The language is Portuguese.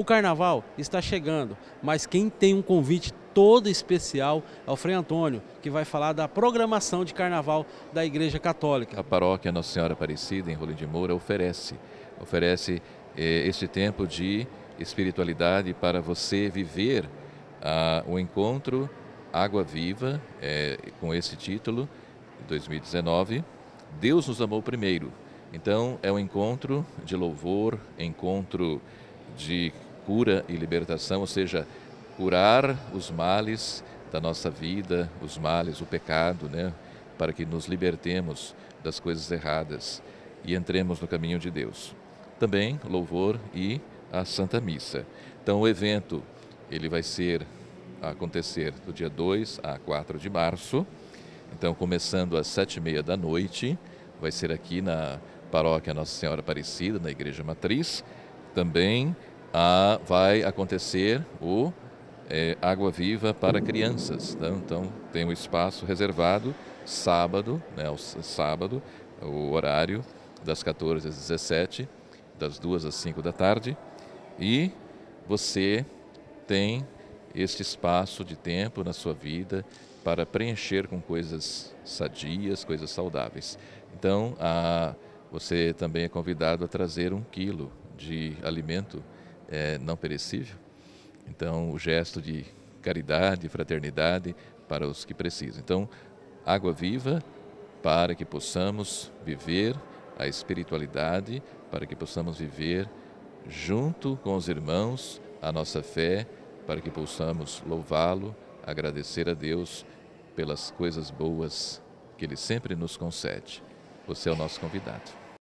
O carnaval está chegando, mas quem tem um convite todo especial é o Frei Antônio, que vai falar da programação de carnaval da Igreja Católica. A paróquia Nossa Senhora Aparecida, em Rolim de Moura, oferece, oferece eh, este tempo de espiritualidade para você viver ah, o encontro Água Viva, eh, com esse título, 2019, Deus nos amou primeiro. Então, é um encontro de louvor, encontro de cura e libertação, ou seja, curar os males da nossa vida, os males, o pecado, né? para que nos libertemos das coisas erradas e entremos no caminho de Deus. Também louvor e a Santa Missa. Então o evento ele vai ser acontecer do dia 2 a 4 de março. Então começando às sete e meia da noite, vai ser aqui na paróquia Nossa Senhora Aparecida, na Igreja Matriz. Também a, ah, vai acontecer o é, Água Viva para crianças. Tá? Então, tem um espaço reservado, sábado, né, o, sábado, o horário das 14 às 17, das 2 às 5 da tarde, e você tem este espaço de tempo na sua vida para preencher com coisas sadias, coisas saudáveis. Então, a, ah, você também é convidado a trazer um quilo de alimento é, não perecível. Então, o gesto de caridade, fraternidade para os que precisam. Então, água viva para que possamos viver a espiritualidade, para que possamos viver junto com os irmãos a nossa fé, para que possamos louvá-lo, agradecer a Deus pelas coisas boas que ele sempre nos concede. Você é o nosso convidado.